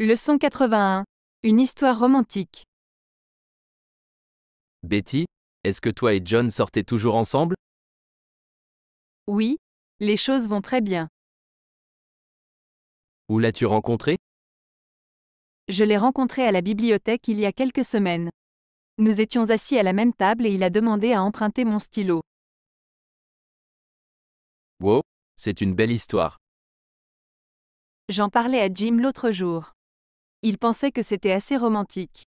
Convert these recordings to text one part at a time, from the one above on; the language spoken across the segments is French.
Leçon 81. Une histoire romantique. Betty, est-ce que toi et John sortez toujours ensemble Oui, les choses vont très bien. Où l'as-tu rencontré Je l'ai rencontré à la bibliothèque il y a quelques semaines. Nous étions assis à la même table et il a demandé à emprunter mon stylo. Wow, c'est une belle histoire. J'en parlais à Jim l'autre jour. Il pensait que c'était assez romantique.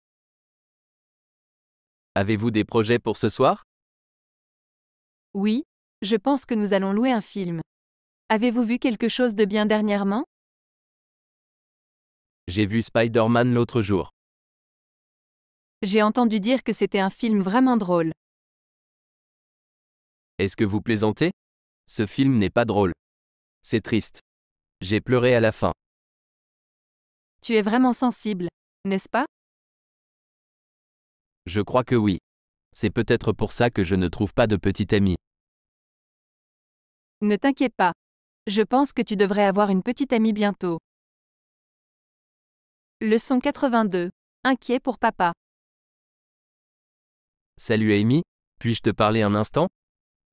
Avez-vous des projets pour ce soir Oui, je pense que nous allons louer un film. Avez-vous vu quelque chose de bien dernièrement J'ai vu Spider-Man l'autre jour. J'ai entendu dire que c'était un film vraiment drôle. Est-ce que vous plaisantez Ce film n'est pas drôle. C'est triste. J'ai pleuré à la fin. Tu es vraiment sensible, n'est-ce pas Je crois que oui. C'est peut-être pour ça que je ne trouve pas de petite amie. Ne t'inquiète pas. Je pense que tu devrais avoir une petite amie bientôt. Leçon 82. Inquiet pour papa. Salut Amy, puis-je te parler un instant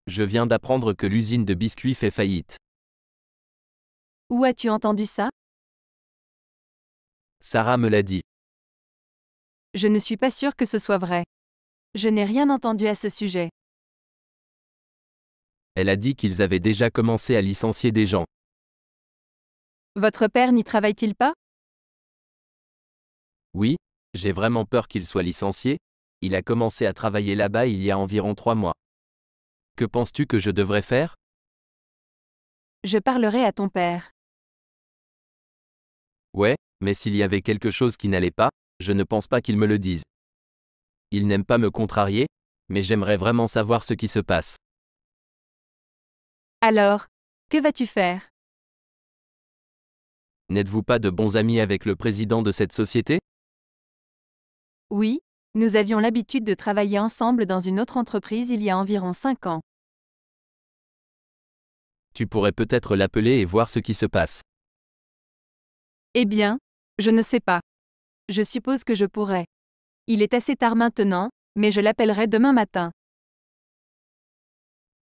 Je viens d'apprendre que l'usine de biscuits fait faillite. Où as-tu entendu ça Sarah me l'a dit. Je ne suis pas sûre que ce soit vrai. Je n'ai rien entendu à ce sujet. Elle a dit qu'ils avaient déjà commencé à licencier des gens. Votre père n'y travaille-t-il pas Oui, j'ai vraiment peur qu'il soit licencié. Il a commencé à travailler là-bas il y a environ trois mois. Que penses-tu que je devrais faire Je parlerai à ton père mais s'il y avait quelque chose qui n'allait pas, je ne pense pas qu'ils me le disent. Ils n'aiment pas me contrarier, mais j'aimerais vraiment savoir ce qui se passe. Alors, que vas-tu faire N'êtes-vous pas de bons amis avec le président de cette société Oui, nous avions l'habitude de travailler ensemble dans une autre entreprise il y a environ cinq ans. Tu pourrais peut-être l'appeler et voir ce qui se passe. Eh bien, je ne sais pas. Je suppose que je pourrais. Il est assez tard maintenant, mais je l'appellerai demain matin.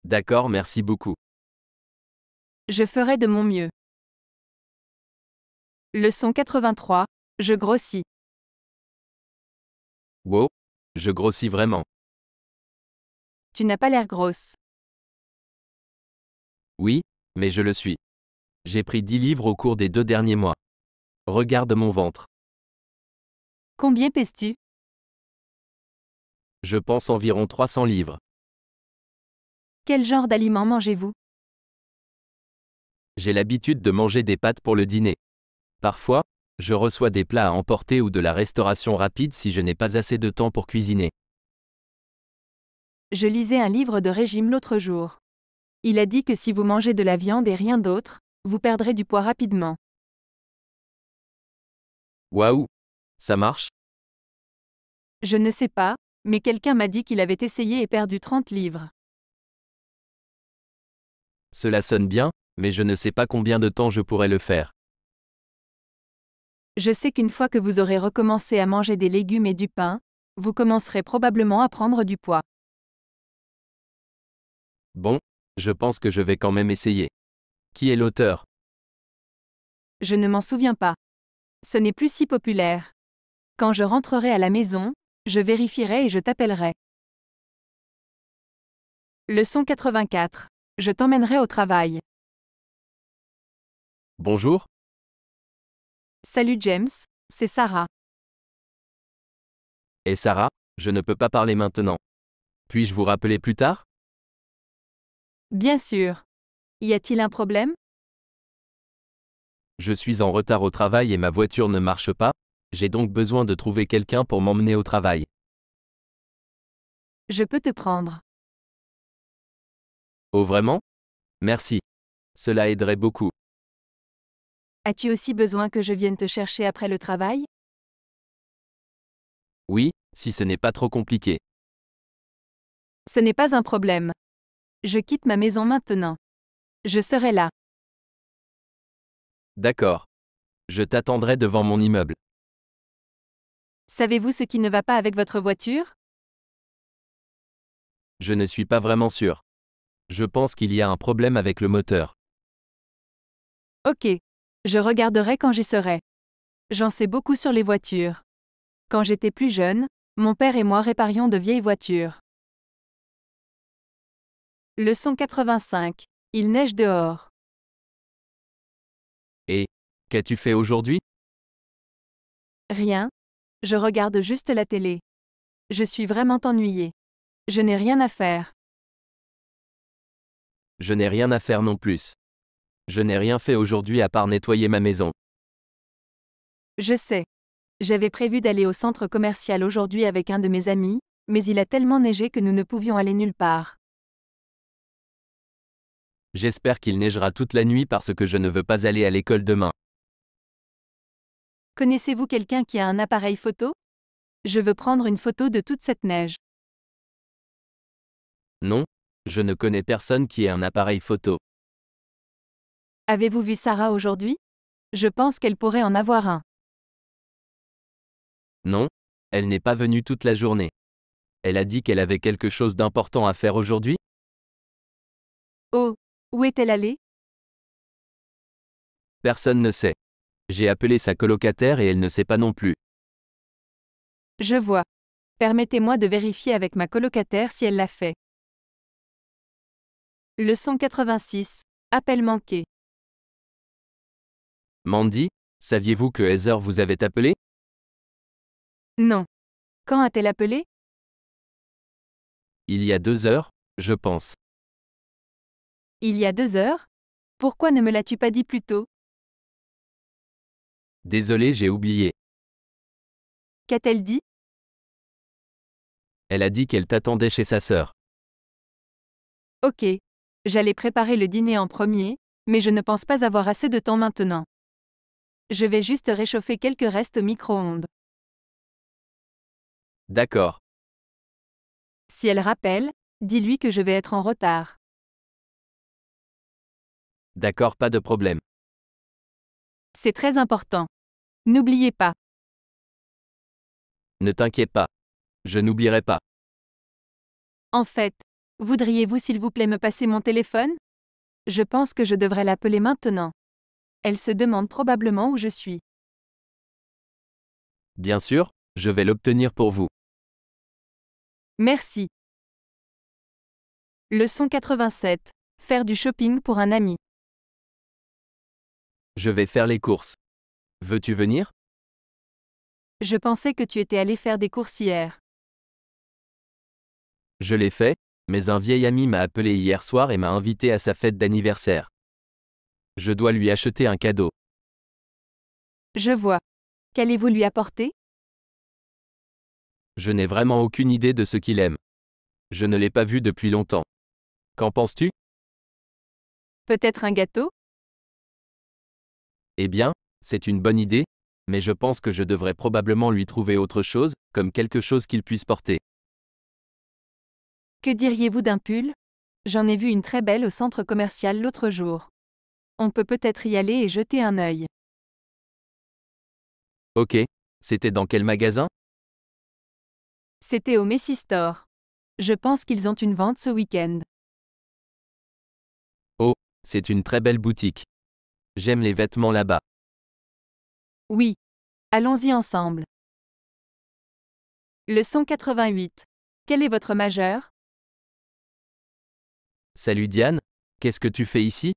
D'accord, merci beaucoup. Je ferai de mon mieux. Leçon 83. Je grossis. Wow, je grossis vraiment. Tu n'as pas l'air grosse. Oui, mais je le suis. J'ai pris 10 livres au cours des deux derniers mois. Regarde mon ventre. Combien pèses-tu Je pense environ 300 livres. Quel genre d'aliments mangez-vous J'ai l'habitude de manger des pâtes pour le dîner. Parfois, je reçois des plats à emporter ou de la restauration rapide si je n'ai pas assez de temps pour cuisiner. Je lisais un livre de régime l'autre jour. Il a dit que si vous mangez de la viande et rien d'autre, vous perdrez du poids rapidement. Waouh Ça marche Je ne sais pas, mais quelqu'un m'a dit qu'il avait essayé et perdu 30 livres. Cela sonne bien, mais je ne sais pas combien de temps je pourrais le faire. Je sais qu'une fois que vous aurez recommencé à manger des légumes et du pain, vous commencerez probablement à prendre du poids. Bon, je pense que je vais quand même essayer. Qui est l'auteur Je ne m'en souviens pas ce n'est plus si populaire. Quand je rentrerai à la maison, je vérifierai et je t'appellerai. Leçon 84. Je t'emmènerai au travail. Bonjour. Salut James, c'est Sarah. Et Sarah, je ne peux pas parler maintenant. Puis-je vous rappeler plus tard Bien sûr. Y a-t-il un problème je suis en retard au travail et ma voiture ne marche pas, j'ai donc besoin de trouver quelqu'un pour m'emmener au travail. Je peux te prendre. Oh vraiment Merci. Cela aiderait beaucoup. As-tu aussi besoin que je vienne te chercher après le travail Oui, si ce n'est pas trop compliqué. Ce n'est pas un problème. Je quitte ma maison maintenant. Je serai là. D'accord. Je t'attendrai devant mon immeuble. Savez-vous ce qui ne va pas avec votre voiture Je ne suis pas vraiment sûr. Je pense qu'il y a un problème avec le moteur. Ok. Je regarderai quand j'y serai. J'en sais beaucoup sur les voitures. Quand j'étais plus jeune, mon père et moi réparions de vieilles voitures. Leçon 85. Il neige dehors. Qu'as-tu fait aujourd'hui Rien. Je regarde juste la télé. Je suis vraiment ennuyé. Je n'ai rien à faire. Je n'ai rien à faire non plus. Je n'ai rien fait aujourd'hui à part nettoyer ma maison. Je sais. J'avais prévu d'aller au centre commercial aujourd'hui avec un de mes amis, mais il a tellement neigé que nous ne pouvions aller nulle part. J'espère qu'il neigera toute la nuit parce que je ne veux pas aller à l'école demain. Connaissez-vous quelqu'un qui a un appareil photo Je veux prendre une photo de toute cette neige. Non, je ne connais personne qui ait un appareil photo. Avez-vous vu Sarah aujourd'hui Je pense qu'elle pourrait en avoir un. Non, elle n'est pas venue toute la journée. Elle a dit qu'elle avait quelque chose d'important à faire aujourd'hui Oh, où est-elle allée Personne ne sait. J'ai appelé sa colocataire et elle ne sait pas non plus. Je vois. Permettez-moi de vérifier avec ma colocataire si elle l'a fait. Leçon 86. Appel manqué. Mandy, saviez-vous que Heather vous avait appelé Non. Quand a-t-elle appelé Il y a deux heures, je pense. Il y a deux heures Pourquoi ne me l'as-tu pas dit plus tôt Désolé, j'ai oublié. Qu'a-t-elle dit Elle a dit qu'elle t'attendait chez sa sœur. Ok. J'allais préparer le dîner en premier, mais je ne pense pas avoir assez de temps maintenant. Je vais juste réchauffer quelques restes au micro-ondes. D'accord. Si elle rappelle, dis-lui que je vais être en retard. D'accord, pas de problème. C'est très important. N'oubliez pas. Ne t'inquiète pas. Je n'oublierai pas. En fait, voudriez-vous s'il vous plaît me passer mon téléphone Je pense que je devrais l'appeler maintenant. Elle se demande probablement où je suis. Bien sûr, je vais l'obtenir pour vous. Merci. Leçon 87. Faire du shopping pour un ami. Je vais faire les courses. Veux-tu venir Je pensais que tu étais allé faire des courses hier. Je l'ai fait, mais un vieil ami m'a appelé hier soir et m'a invité à sa fête d'anniversaire. Je dois lui acheter un cadeau. Je vois. Qu'allez-vous lui apporter Je n'ai vraiment aucune idée de ce qu'il aime. Je ne l'ai pas vu depuis longtemps. Qu'en penses-tu Peut-être un gâteau eh bien, c'est une bonne idée, mais je pense que je devrais probablement lui trouver autre chose, comme quelque chose qu'il puisse porter. Que diriez-vous d'un pull J'en ai vu une très belle au centre commercial l'autre jour. On peut peut-être y aller et jeter un œil. Ok, c'était dans quel magasin C'était au Messi Store. Je pense qu'ils ont une vente ce week-end. Oh, c'est une très belle boutique. J'aime les vêtements là-bas. Oui. Allons-y ensemble. Leçon 88. Quel est votre majeur Salut Diane, qu'est-ce que tu fais ici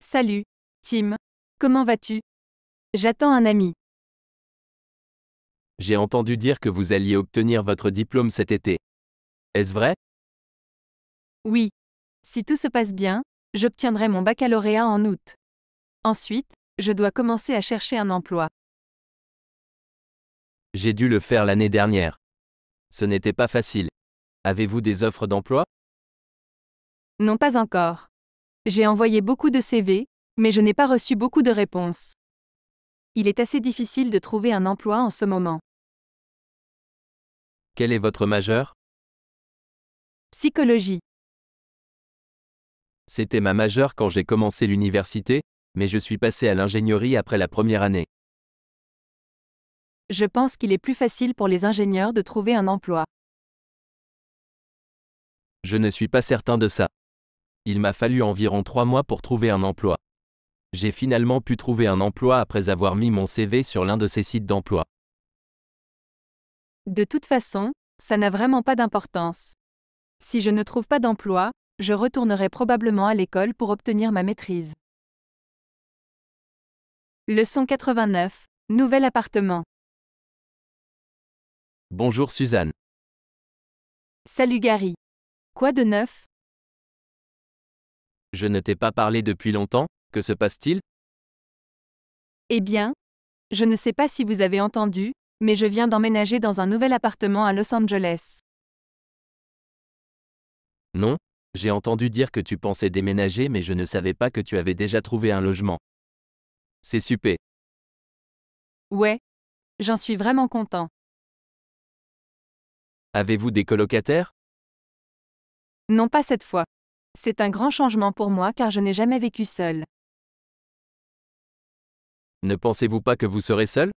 Salut, Tim. Comment vas-tu J'attends un ami. J'ai entendu dire que vous alliez obtenir votre diplôme cet été. Est-ce vrai Oui. Si tout se passe bien, J'obtiendrai mon baccalauréat en août. Ensuite, je dois commencer à chercher un emploi. J'ai dû le faire l'année dernière. Ce n'était pas facile. Avez-vous des offres d'emploi Non, pas encore. J'ai envoyé beaucoup de CV, mais je n'ai pas reçu beaucoup de réponses. Il est assez difficile de trouver un emploi en ce moment. Quel est votre majeur Psychologie. C'était ma majeure quand j'ai commencé l'université, mais je suis passé à l'ingénierie après la première année. Je pense qu'il est plus facile pour les ingénieurs de trouver un emploi. Je ne suis pas certain de ça. Il m'a fallu environ trois mois pour trouver un emploi. J'ai finalement pu trouver un emploi après avoir mis mon CV sur l'un de ces sites d'emploi. De toute façon, ça n'a vraiment pas d'importance. Si je ne trouve pas d'emploi, je retournerai probablement à l'école pour obtenir ma maîtrise. Leçon 89. Nouvel appartement. Bonjour Suzanne. Salut Gary. Quoi de neuf Je ne t'ai pas parlé depuis longtemps, que se passe-t-il Eh bien, je ne sais pas si vous avez entendu, mais je viens d'emménager dans un nouvel appartement à Los Angeles. Non, j'ai entendu dire que tu pensais déménager mais je ne savais pas que tu avais déjà trouvé un logement. C'est super. Ouais. J'en suis vraiment content. Avez-vous des colocataires Non pas cette fois. C'est un grand changement pour moi car je n'ai jamais vécu seul. Ne pensez-vous pas que vous serez seul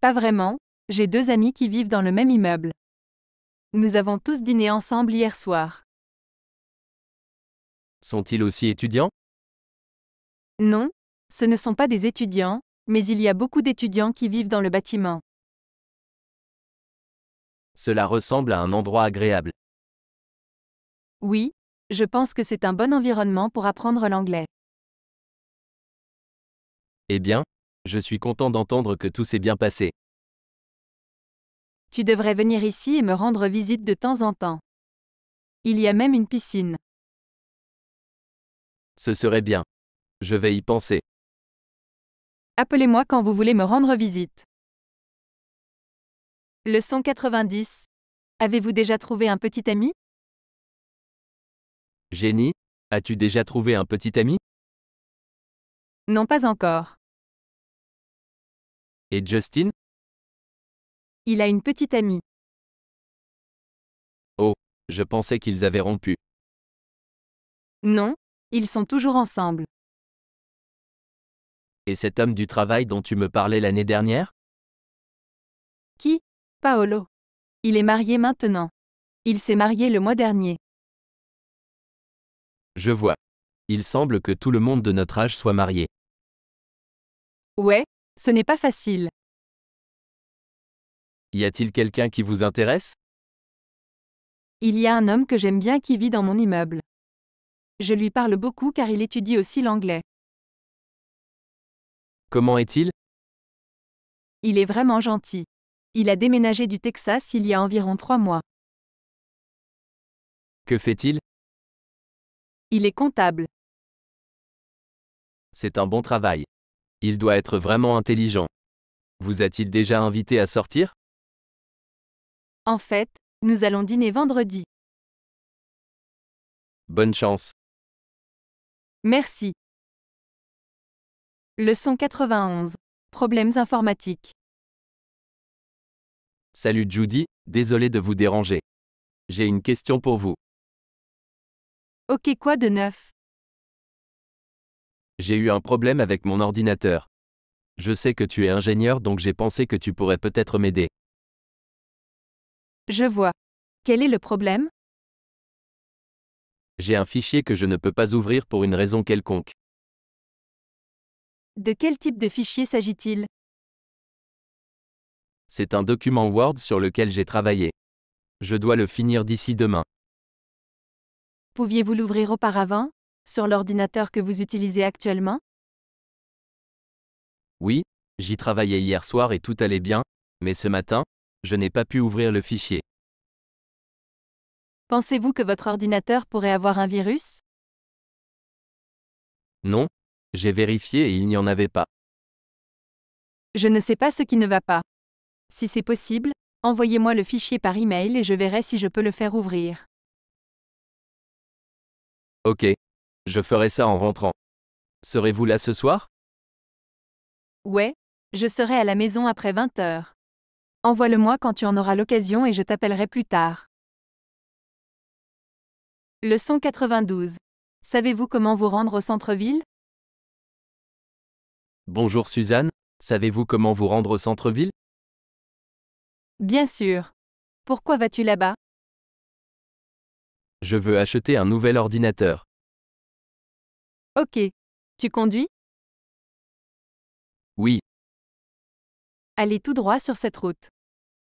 Pas vraiment, j'ai deux amis qui vivent dans le même immeuble. Nous avons tous dîné ensemble hier soir. Sont-ils aussi étudiants Non, ce ne sont pas des étudiants, mais il y a beaucoup d'étudiants qui vivent dans le bâtiment. Cela ressemble à un endroit agréable. Oui, je pense que c'est un bon environnement pour apprendre l'anglais. Eh bien, je suis content d'entendre que tout s'est bien passé. Tu devrais venir ici et me rendre visite de temps en temps. Il y a même une piscine. Ce serait bien. Je vais y penser. Appelez-moi quand vous voulez me rendre visite. Leçon 90. Avez-vous déjà trouvé un petit ami Jenny, as-tu déjà trouvé un petit ami Non, pas encore. Et Justin Il a une petite amie. Oh, je pensais qu'ils avaient rompu. Non, ils sont toujours ensemble. Et cet homme du travail dont tu me parlais l'année dernière Qui Paolo. Il est marié maintenant. Il s'est marié le mois dernier. Je vois. Il semble que tout le monde de notre âge soit marié. Ouais, ce n'est pas facile. Y a-t-il quelqu'un qui vous intéresse Il y a un homme que j'aime bien qui vit dans mon immeuble. Je lui parle beaucoup car il étudie aussi l'anglais. Comment est-il Il est vraiment gentil. Il a déménagé du Texas il y a environ trois mois. Que fait-il Il est comptable. C'est un bon travail. Il doit être vraiment intelligent. Vous a-t-il déjà invité à sortir En fait, nous allons dîner vendredi. Bonne chance. Merci. Leçon 91. Problèmes informatiques. Salut Judy, désolé de vous déranger. J'ai une question pour vous. Ok quoi de neuf J'ai eu un problème avec mon ordinateur. Je sais que tu es ingénieur donc j'ai pensé que tu pourrais peut-être m'aider. Je vois. Quel est le problème j'ai un fichier que je ne peux pas ouvrir pour une raison quelconque. De quel type de fichier s'agit-il C'est un document Word sur lequel j'ai travaillé. Je dois le finir d'ici demain. Pouviez-vous l'ouvrir auparavant, sur l'ordinateur que vous utilisez actuellement Oui, j'y travaillais hier soir et tout allait bien, mais ce matin, je n'ai pas pu ouvrir le fichier. Pensez-vous que votre ordinateur pourrait avoir un virus Non, j'ai vérifié et il n'y en avait pas. Je ne sais pas ce qui ne va pas. Si c'est possible, envoyez-moi le fichier par email et je verrai si je peux le faire ouvrir. Ok. Je ferai ça en rentrant. Serez-vous là ce soir Ouais, je serai à la maison après 20 heures. Envoie-le-moi quand tu en auras l'occasion et je t'appellerai plus tard. Leçon 92. Savez-vous comment vous rendre au centre-ville Bonjour Suzanne, savez-vous comment vous rendre au centre-ville Bien sûr. Pourquoi vas-tu là-bas Je veux acheter un nouvel ordinateur. Ok. Tu conduis Oui, Allez tout droit sur cette route.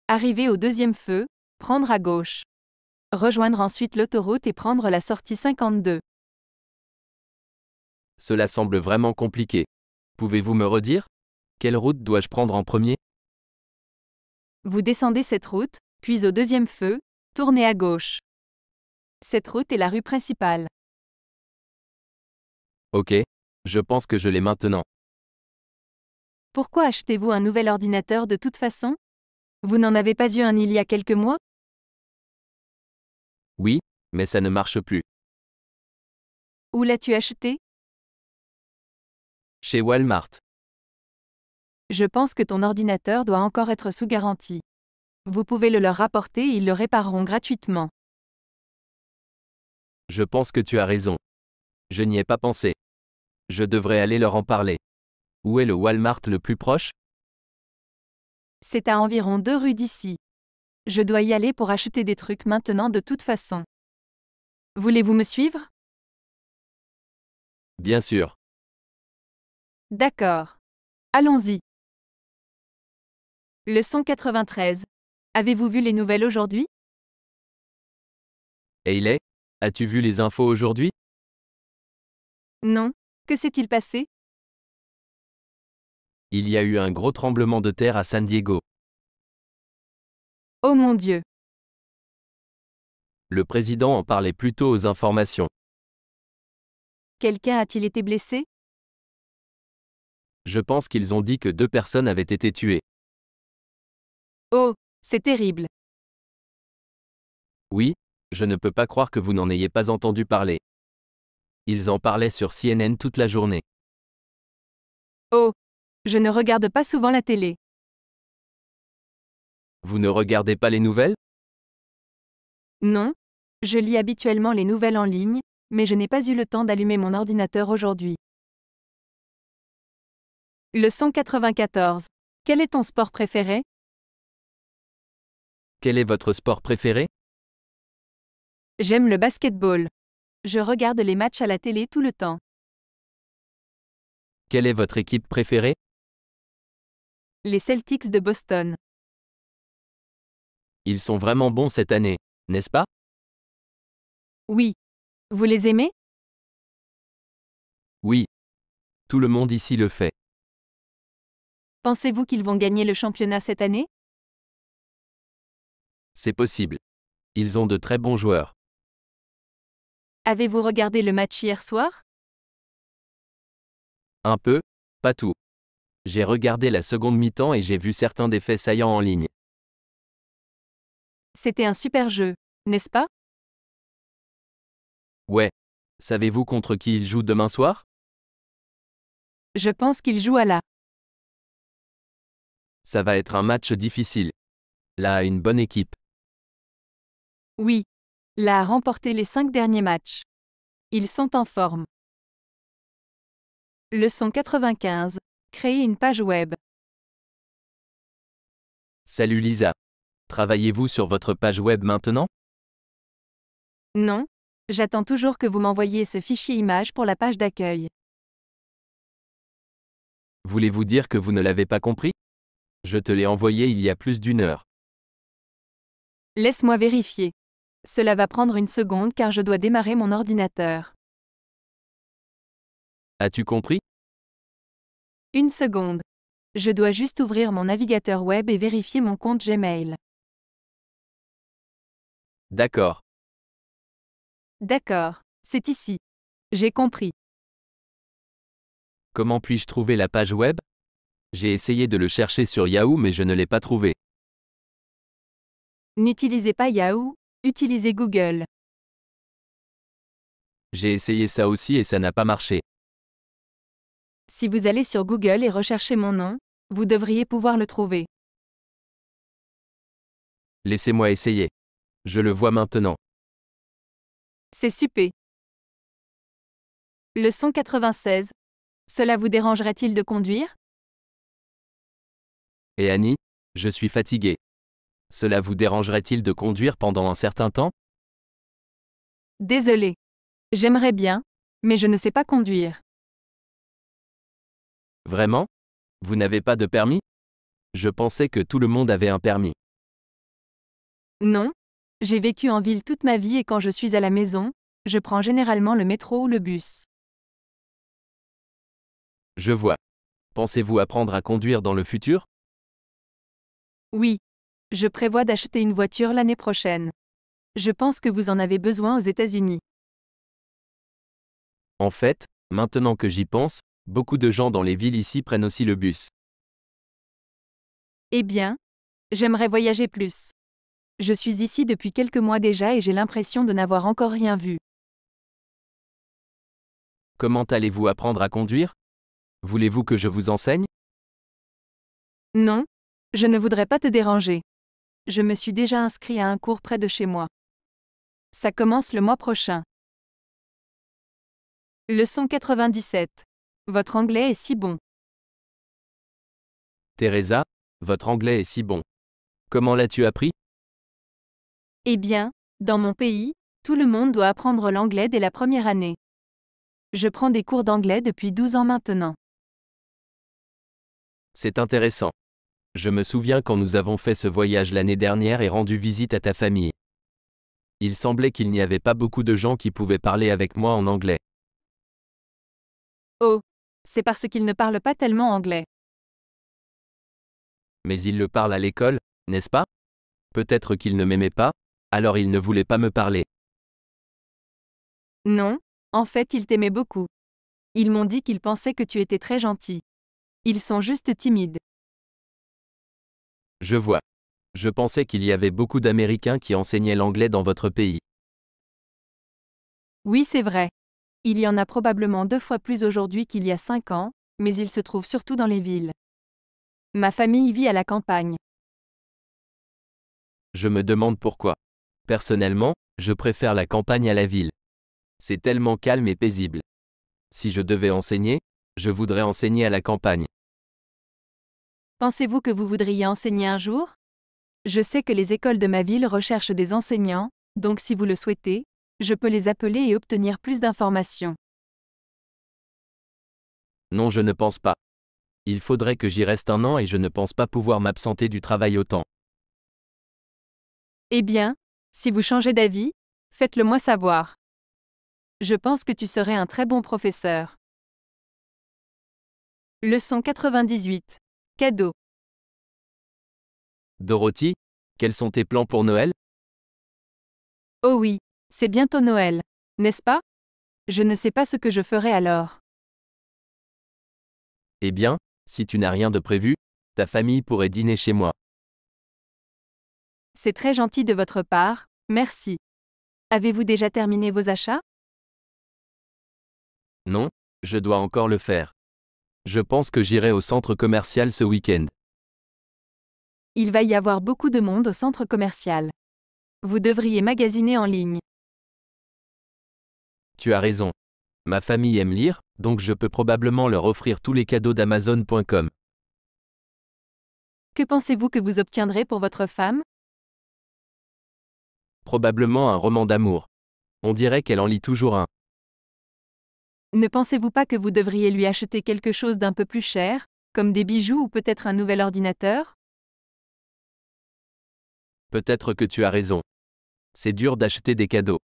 Arrivez au deuxième feu, prendre à gauche rejoindre ensuite l'autoroute et prendre la sortie 52. Cela semble vraiment compliqué. Pouvez-vous me redire Quelle route dois-je prendre en premier Vous descendez cette route, puis au deuxième feu, tournez à gauche. Cette route est la rue principale. Ok, je pense que je l'ai maintenant. Pourquoi achetez-vous un nouvel ordinateur de toute façon Vous n'en avez pas eu un il y a quelques mois oui, mais ça ne marche plus. Où l'as-tu acheté Chez Walmart. Je pense que ton ordinateur doit encore être sous garantie. Vous pouvez le leur rapporter et ils le répareront gratuitement. Je pense que tu as raison. Je n'y ai pas pensé. Je devrais aller leur en parler. Où est le Walmart le plus proche C'est à environ deux rues d'ici. Je dois y aller pour acheter des trucs maintenant de toute façon. Voulez-vous me suivre Bien sûr. D'accord. Allons-y. Leçon 93. Avez-vous vu les nouvelles aujourd'hui Hayley, as-tu vu les infos aujourd'hui Non. Que s'est-il passé Il y a eu un gros tremblement de terre à San Diego. Oh mon Dieu Le président en parlait plutôt aux informations. Quelqu'un a-t-il été blessé Je pense qu'ils ont dit que deux personnes avaient été tuées. Oh, c'est terrible. Oui, je ne peux pas croire que vous n'en ayez pas entendu parler. Ils en parlaient sur CNN toute la journée. Oh, je ne regarde pas souvent la télé. Vous ne regardez pas les nouvelles Non. Je lis habituellement les nouvelles en ligne, mais je n'ai pas eu le temps d'allumer mon ordinateur aujourd'hui. Leçon 94. Quel est ton sport préféré Quel est votre sport préféré J'aime le basketball. Je regarde les matchs à la télé tout le temps. Quelle est votre équipe préférée Les Celtics de Boston. Ils sont vraiment bons cette année, n'est-ce pas Oui. Vous les aimez Oui. Tout le monde ici le fait. Pensez-vous qu'ils vont gagner le championnat cette année C'est possible. Ils ont de très bons joueurs. Avez-vous regardé le match hier soir Un peu, pas tout. J'ai regardé la seconde mi-temps et j'ai vu certains des faits saillants en ligne. C'était un super jeu, n'est-ce pas Ouais. Savez-vous contre qui il joue demain soir Je pense qu'il joue à la. Ça va être un match difficile. La a une bonne équipe. Oui. La a remporté les cinq derniers matchs. Ils sont en forme. Leçon 95. Créer une page web. Salut Lisa. Travaillez-vous sur votre page web maintenant Non, j'attends toujours que vous m'envoyiez ce fichier image pour la page d'accueil. Voulez-vous dire que vous ne l'avez pas compris Je te l'ai envoyé il y a plus d'une heure. Laisse-moi vérifier. Cela va prendre une seconde car je dois démarrer mon ordinateur. As-tu compris Une seconde. Je dois juste ouvrir mon navigateur web et vérifier mon compte Gmail. D'accord. D'accord. C'est ici. J'ai compris. Comment puis-je trouver la page web J'ai essayé de le chercher sur Yahoo mais je ne l'ai pas trouvé. N'utilisez pas Yahoo, utilisez Google. J'ai essayé ça aussi et ça n'a pas marché. Si vous allez sur Google et recherchez mon nom, vous devriez pouvoir le trouver. Laissez-moi essayer. Je le vois maintenant. C'est super. Leçon 96. Cela vous dérangerait-il de conduire Et Annie, je suis fatiguée. Cela vous dérangerait-il de conduire pendant un certain temps Désolé. J'aimerais bien, mais je ne sais pas conduire. Vraiment Vous n'avez pas de permis Je pensais que tout le monde avait un permis. Non, j'ai vécu en ville toute ma vie et quand je suis à la maison, je prends généralement le métro ou le bus. Je vois. Pensez-vous apprendre à conduire dans le futur Oui. Je prévois d'acheter une voiture l'année prochaine. Je pense que vous en avez besoin aux États-Unis. En fait, maintenant que j'y pense, beaucoup de gens dans les villes ici prennent aussi le bus. Eh bien, j'aimerais voyager plus. Je suis ici depuis quelques mois déjà et j'ai l'impression de n'avoir encore rien vu. Comment allez-vous apprendre à conduire Voulez-vous que je vous enseigne Non, je ne voudrais pas te déranger. Je me suis déjà inscrit à un cours près de chez moi. Ça commence le mois prochain. Leçon 97. Votre anglais est si bon. Teresa, votre anglais est si bon. Comment l'as-tu appris eh bien, dans mon pays, tout le monde doit apprendre l'anglais dès la première année. Je prends des cours d'anglais depuis 12 ans maintenant. C'est intéressant. Je me souviens quand nous avons fait ce voyage l'année dernière et rendu visite à ta famille. Il semblait qu'il n'y avait pas beaucoup de gens qui pouvaient parler avec moi en anglais. Oh, c'est parce qu'ils ne parlent pas tellement anglais. Mais ils le parlent à l'école, n'est-ce pas Peut-être qu'ils ne m'aimaient pas, alors il ne voulait pas me parler. Non, en fait ils t'aimaient beaucoup. Ils m'ont dit qu'ils pensaient que tu étais très gentil. Ils sont juste timides. Je vois. Je pensais qu'il y avait beaucoup d'Américains qui enseignaient l'anglais dans votre pays. Oui, c'est vrai. Il y en a probablement deux fois plus aujourd'hui qu'il y a cinq ans, mais ils se trouvent surtout dans les villes. Ma famille vit à la campagne. Je me demande pourquoi. Personnellement, je préfère la campagne à la ville. C'est tellement calme et paisible. Si je devais enseigner, je voudrais enseigner à la campagne. Pensez-vous que vous voudriez enseigner un jour Je sais que les écoles de ma ville recherchent des enseignants, donc si vous le souhaitez, je peux les appeler et obtenir plus d'informations. Non, je ne pense pas. Il faudrait que j'y reste un an et je ne pense pas pouvoir m'absenter du travail autant. Eh bien, si vous changez d'avis, faites-le moi savoir. Je pense que tu serais un très bon professeur. Leçon 98. Cadeau. Dorothy, quels sont tes plans pour Noël Oh oui, c'est bientôt Noël, n'est-ce pas Je ne sais pas ce que je ferai alors. Eh bien, si tu n'as rien de prévu, ta famille pourrait dîner chez moi. C'est très gentil de votre part, Merci. Avez-vous déjà terminé vos achats Non, je dois encore le faire. Je pense que j'irai au centre commercial ce week-end. Il va y avoir beaucoup de monde au centre commercial. Vous devriez magasiner en ligne. Tu as raison. Ma famille aime lire, donc je peux probablement leur offrir tous les cadeaux d'Amazon.com. Que pensez-vous que vous obtiendrez pour votre femme probablement un roman d'amour. On dirait qu'elle en lit toujours un. Ne pensez-vous pas que vous devriez lui acheter quelque chose d'un peu plus cher, comme des bijoux ou peut-être un nouvel ordinateur Peut-être que tu as raison. C'est dur d'acheter des cadeaux.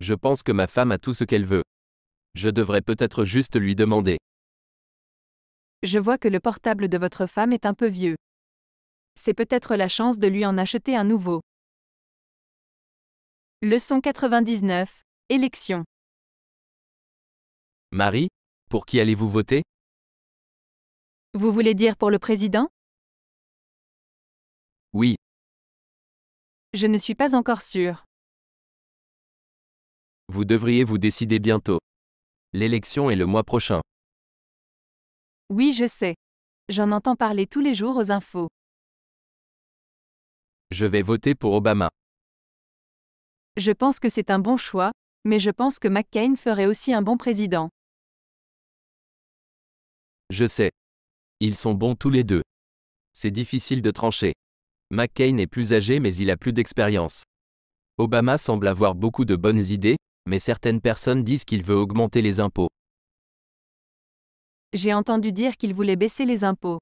Je pense que ma femme a tout ce qu'elle veut. Je devrais peut-être juste lui demander. Je vois que le portable de votre femme est un peu vieux. C'est peut-être la chance de lui en acheter un nouveau. Leçon 99. Élection. Marie, pour qui allez-vous voter Vous voulez dire pour le président Oui, Je ne suis pas encore sûre. vous devriez vous décider bientôt. L'élection est le mois prochain. Oui, je sais. J'en entends parler tous les jours aux infos. Je vais voter pour Obama. Je pense que c'est un bon choix, mais je pense que McCain ferait aussi un bon président. Je sais. Ils sont bons tous les deux. C'est difficile de trancher. McCain est plus âgé mais il a plus d'expérience. Obama semble avoir beaucoup de bonnes idées, mais certaines personnes disent qu'il veut augmenter les impôts. J'ai entendu dire qu'il voulait baisser les impôts.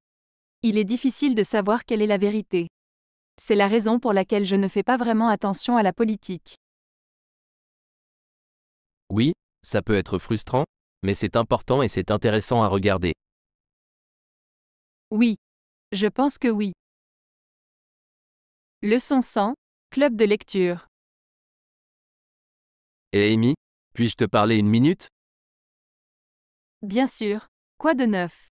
Il est difficile de savoir quelle est la vérité. C'est la raison pour laquelle je ne fais pas vraiment attention à la politique. Oui, ça peut être frustrant, mais c'est important et c'est intéressant à regarder. Oui. Je pense que oui. Leçon 100, Club de lecture. Et eh, Amy, puis-je te parler une minute Bien sûr. Quoi de neuf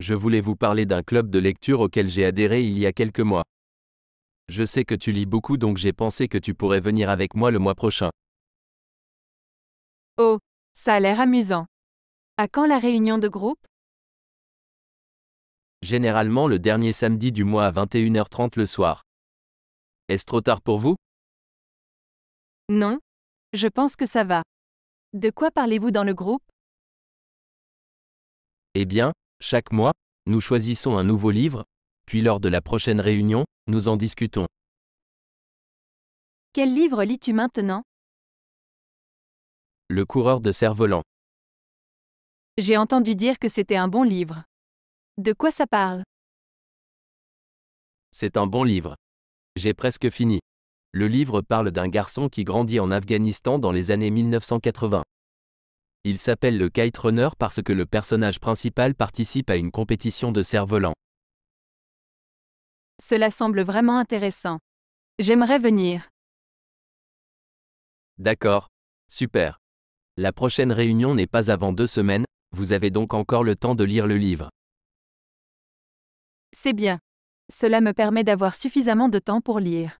Je voulais vous parler d'un club de lecture auquel j'ai adhéré il y a quelques mois. Je sais que tu lis beaucoup donc j'ai pensé que tu pourrais venir avec moi le mois prochain. Oh, ça a l'air amusant. À quand la réunion de groupe Généralement le dernier samedi du mois à 21h30 le soir. Est-ce trop tard pour vous Non, je pense que ça va. De quoi parlez-vous dans le groupe Eh bien, chaque mois, nous choisissons un nouveau livre, puis lors de la prochaine réunion, nous en discutons. Quel livre lis-tu maintenant le coureur de cerf-volant. J'ai entendu dire que c'était un bon livre. De quoi ça parle C'est un bon livre. J'ai presque fini. Le livre parle d'un garçon qui grandit en Afghanistan dans les années 1980. Il s'appelle le Kite Runner parce que le personnage principal participe à une compétition de cerf-volant. Cela semble vraiment intéressant. J'aimerais venir. D'accord. Super. La prochaine réunion n'est pas avant deux semaines, vous avez donc encore le temps de lire le livre. C'est bien. Cela me permet d'avoir suffisamment de temps pour lire.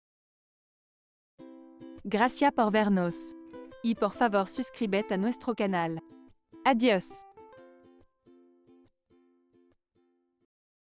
Gracias por vernos. Y por favor suscribete a nuestro canal. Adios.